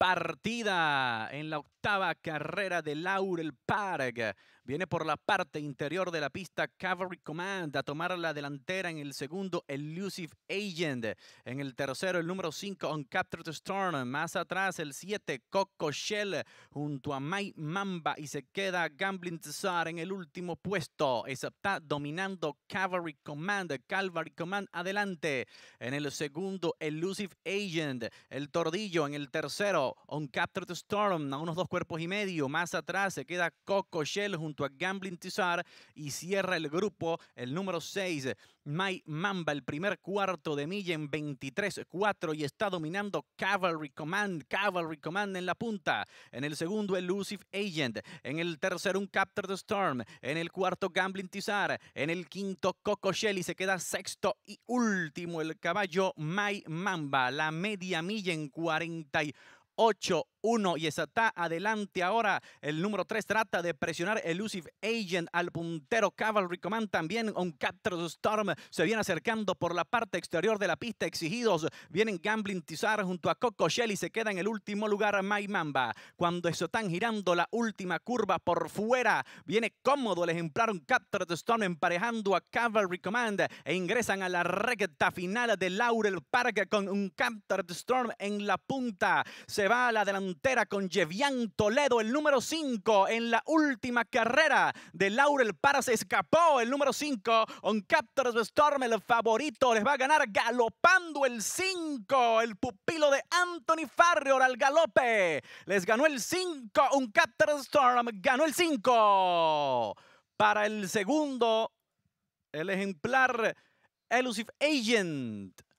partida en la octava carrera de Laurel Park. Viene por la parte interior de la pista Cavalry Command a tomar la delantera en el segundo Elusive Agent. En el tercero el número 5 On Capture Storm. Más atrás el 7 Coco Shell junto a my Mamba y se queda Gambling Tsar en el último puesto. Está dominando Cavalry Command. Cavalry Command adelante. En el segundo Elusive Agent. El Tordillo en el tercero On Capture Storm a unos dos cuerpos y medio. Más atrás se queda Coco Shell junto a Gambling Tizar y cierra el grupo el número 6, My Mamba, el primer cuarto de milla en 23-4 y está dominando Cavalry Command, Cavalry Command en la punta, en el segundo Elusive Agent, en el tercero un Captor the Storm, en el cuarto Gambling Tizar, en el quinto Coco Shelly, y se queda sexto y último el caballo My Mamba, la media milla en 48 1 y está adelante ahora. El número 3 trata de presionar Elusive Agent al puntero Cavalry Command. También un Capture Storm se viene acercando por la parte exterior de la pista. Exigidos vienen Gambling Tizar junto a Coco Shell y se queda en el último lugar My Mamba. Cuando están girando la última curva por fuera, viene cómodo el ejemplar un Capture Storm emparejando a Cavalry Command e ingresan a la recta final de Laurel Park con un Captured Storm en la punta. Se va a la con Jevian Toledo, el número 5 en la última carrera de Laurel Para. Se escapó el número 5, On Captors Storm, el favorito. Les va a ganar galopando el 5, el pupilo de Anthony Farrior al galope. Les ganó el 5, On Captors Storm ganó el 5. Para el segundo, el ejemplar Elusive Agent.